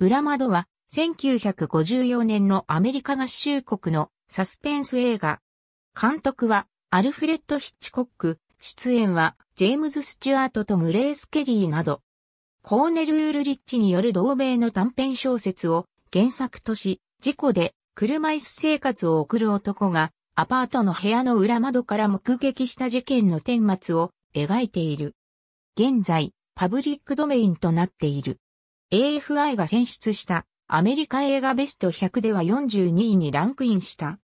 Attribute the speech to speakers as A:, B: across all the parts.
A: 裏窓は、1954年のアメリカ合衆国のサスペンス映画。監督は、アルフレッド・ヒッチコック、出演は、ジェームズ・スチュアートとグレース・ケリーなど、コーネル・ウールリッチによる同名の短編小説を原作とし、事故で車椅子生活を送る男がアパートの部屋の裏窓から目撃した事件の顛末を描いている。現在、パブリックドメインとなっている。AFI が選出したアメリカ映画ベスト100では42位にランクインした。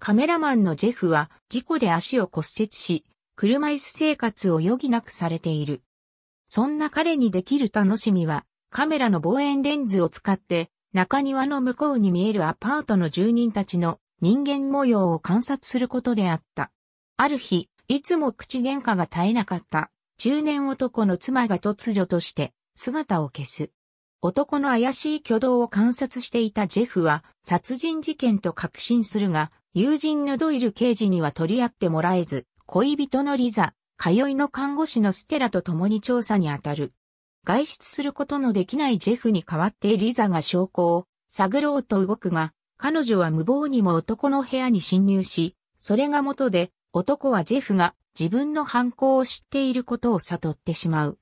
A: カメラマンのジェフは事故で足を骨折し、車椅子生活を余儀なくされている。そんな彼にできる楽しみは、カメラの望遠レンズを使って、中庭の向こうに見えるアパートの住人たちの人間模様を観察することであった。ある日、いつも口喧嘩が絶えなかった、中年男の妻が突如として姿を消す。男の怪しい挙動を観察していたジェフは殺人事件と確信するが、友人のドイル刑事には取り合ってもらえず、恋人のリザ、通いの看護師のステラと共に調査に当たる。外出することのできないジェフに代わってリザが証拠を探ろうと動くが、彼女は無謀にも男の部屋に侵入し、それが元で男はジェフが自分の犯行を知っていることを悟ってしまう。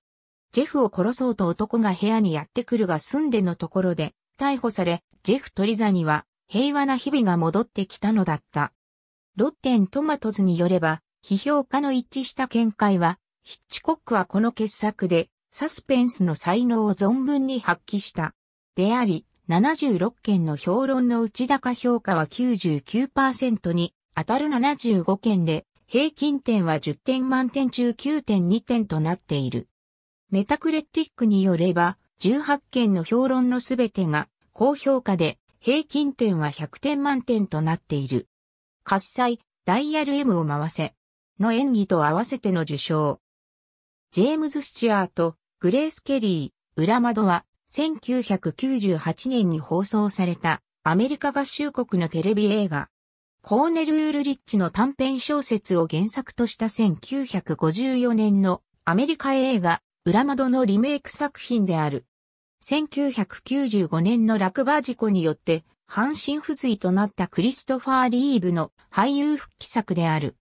A: ジェフを殺そうと男が部屋にやってくるが住んでのところで、逮捕され、ジェフ・トリザには平和な日々が戻ってきたのだった。ロッテン・トマトズによれば、批評家の一致した見解は、ヒッチコックはこの傑作で、サスペンスの才能を存分に発揮した。であり、76件の評論の内高評価は99%に、当たる75件で、平均点は10点満点中9.2点となっている。メタクレッティックによれば、18件の評論のすべてが高評価で、平均点は100点満点となっている。喝采、ダイヤル M を回せ。の演技と合わせての受賞。ジェームズ・スチュアート、グレース・ケリー、裏窓は、1998年に放送された、アメリカ合衆国のテレビ映画。コーネル・ウールリッチの短編小説を原作とした1954年のアメリカ映画裏窓のリメイク作品である。1995年の落馬事故によって、半身不随となったクリストファー・リーブの俳優復帰作である。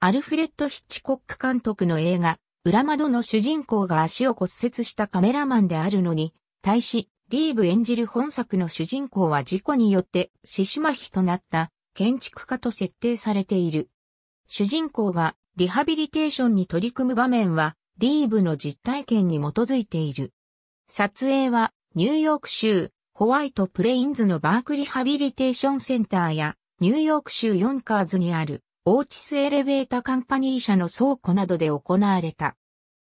A: アルフレッド・ヒッチコック監督の映画、裏窓の主人公が足を骨折したカメラマンであるのに、対し、リーブ演じる本作の主人公は事故によって四肢麻痺となった建築家と設定されている。主人公がリハビリテーションに取り組む場面はリーブの実体験に基づいている。撮影はニューヨーク州ホワイトプレインズのバークリハビリテーションセンターやニューヨーク州ヨンカーズにあるオーチスエレベータカンパニー社の倉庫などで行われた。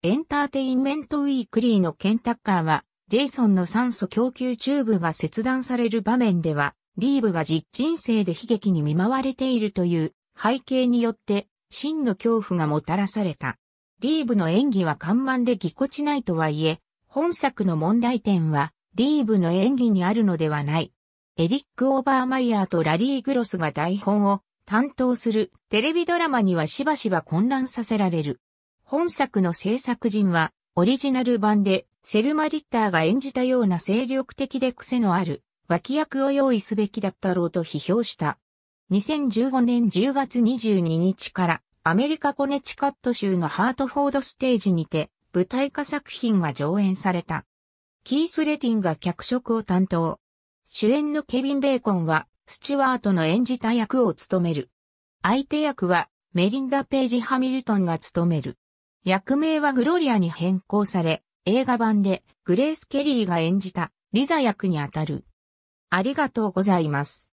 A: エンターテインメントウィークリーのケンタッカーはジェイソンの酸素供給チューブが切断される場面ではリーブが実人生で悲劇に見舞われているという背景によって真の恐怖がもたらされた。リーブの演技は緩慢でぎこちないとはいえ、本作の問題点は、リーブの演技にあるのではない。エリック・オーバーマイヤーとラリー・グロスが台本を担当するテレビドラマにはしばしば混乱させられる。本作の制作陣は、オリジナル版で、セルマ・リッターが演じたような精力的で癖のある、脇役を用意すべきだったろうと批評した。2015年10月22日からアメリカコネチカット州のハートフォードステージにて、舞台化作品が上演された。キース・レティンが脚色を担当。主演のケビン・ベーコンは、スチュワートの演じた役を務める。相手役は、メリンダ・ページ・ハミルトンが務める。役名はグロリアに変更され、映画版でグレース・ケリーが演じたリザ役にあたる。ありがとうございます。